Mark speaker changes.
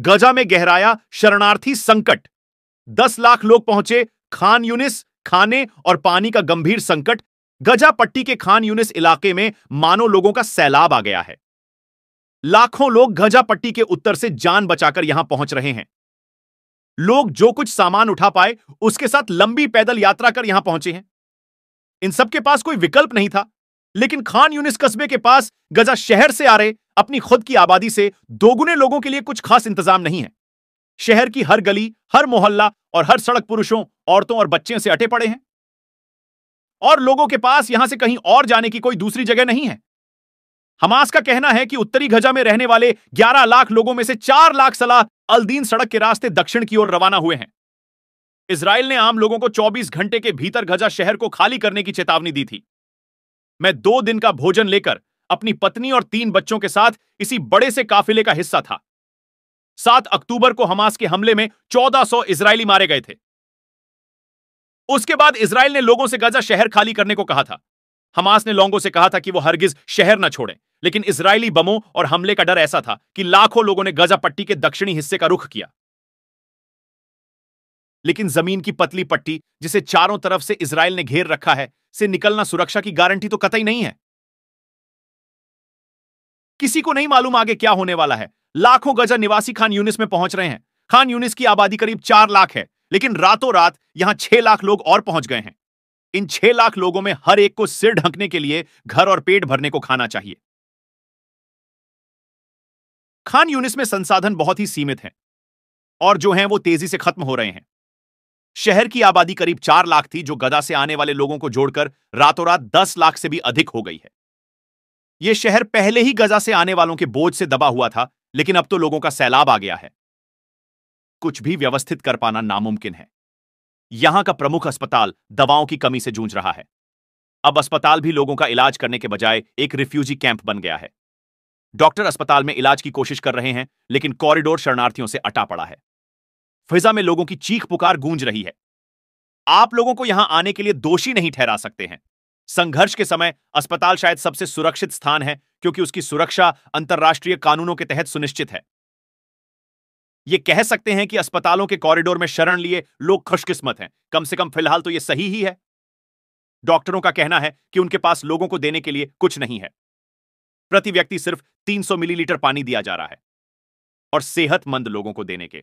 Speaker 1: गजा में गहराया शरणार्थी संकट दस लाख लोग पहुंचे खान यूनिस खाने और पानी का गंभीर संकट गजा पट्टी के खान यूनिस इलाके में मानो लोगों का सैलाब आ गया है लाखों लोग गजा पट्टी के उत्तर से जान बचाकर यहां पहुंच रहे हैं लोग जो कुछ सामान उठा पाए उसके साथ लंबी पैदल यात्रा कर यहां पहुंचे हैं इन सबके पास कोई विकल्प नहीं था लेकिन खान यूनिस कस्बे के पास गजा शहर से आ रहे अपनी खुद की आबादी से दोगुने लोगों के लिए कुछ खास इंतजाम नहीं है शहर की हर गली हर मोहल्ला और हर सड़क पुरुषों औरतों और बच्चों से अटे पड़े हैं और लोगों के पास यहां से कहीं और जाने की कोई दूसरी जगह नहीं है हमास का कहना है कि उत्तरी गजा में रहने वाले 11 लाख लोगों में से 4 लाख सलाह अलदीन सड़क के रास्ते दक्षिण की ओर रवाना हुए हैं इसराइल ने आम लोगों को 24 घंटे के भीतर गजा शहर को खाली करने की चेतावनी दी थी मैं दो दिन का भोजन लेकर अपनी पत्नी और तीन बच्चों के साथ इसी बड़े से काफिले का हिस्सा था सात अक्टूबर को हमास के हमले में 1400 इसराइली मारे गए थे उसके बाद इसराइल ने लोगों से गजा शहर खाली करने को कहा था हमास ने लोगों से कहा था कि वो हरगिज शहर न छोड़े लेकिन इसराइली बमों और हमले का डर ऐसा था कि लाखों लोगों ने गजा पट्टी के दक्षिणी हिस्से का रुख किया लेकिन जमीन की पतली पट्टी जिसे चारों तरफ से इसराइल ने घेर रखा है से निकलना सुरक्षा की गारंटी तो कतई नहीं है किसी को नहीं मालूम आगे क्या होने वाला है लाखों गजर निवासी खान यूनिस में पहुंच रहे हैं खान यूनिस की आबादी करीब चार लाख है लेकिन रातों रात यहां छह लाख लोग और पहुंच गए हैं इन छह लाख लोगों में हर एक को सिर ढंकने के लिए घर और पेट भरने को खाना चाहिए खान यूनिस में संसाधन बहुत ही सीमित हैं और जो हैं वो तेजी से खत्म हो रहे हैं शहर की आबादी करीब चार लाख थी जो गदा से आने वाले लोगों को जोड़कर रातों रात दस लाख से भी अधिक हो गई है ये शहर पहले ही गजा से आने वालों के बोझ से दबा हुआ था लेकिन अब तो लोगों का सैलाब आ गया है कुछ भी व्यवस्थित कर पाना नामुमकिन है यहां का प्रमुख अस्पताल दवाओं की कमी से जूझ रहा है अब अस्पताल भी लोगों का इलाज करने के बजाय एक रिफ्यूजी कैंप बन गया है डॉक्टर अस्पताल में इलाज की कोशिश कर रहे हैं लेकिन कॉरिडोर शरणार्थियों से अटा पड़ा है फिजा में लोगों की चीख पुकार गूंज रही है आप लोगों को यहां आने के लिए दोषी नहीं ठहरा सकते हैं संघर्ष के समय अस्पताल शायद सबसे सुरक्षित स्थान है क्योंकि उसकी सुरक्षा अंतर्राष्ट्रीय कानूनों के तहत सुनिश्चित है ये कह सकते हैं कि अस्पतालों के कॉरिडोर में शरण लिए लोग खुशकिस्मत हैं कम से कम फिलहाल तो यह सही ही है डॉक्टरों का कहना है कि उनके पास लोगों को देने के लिए कुछ नहीं है प्रति व्यक्ति सिर्फ 300 मिलीलीटर पानी दिया जा रहा है और सेहतमंद लोगों को देने के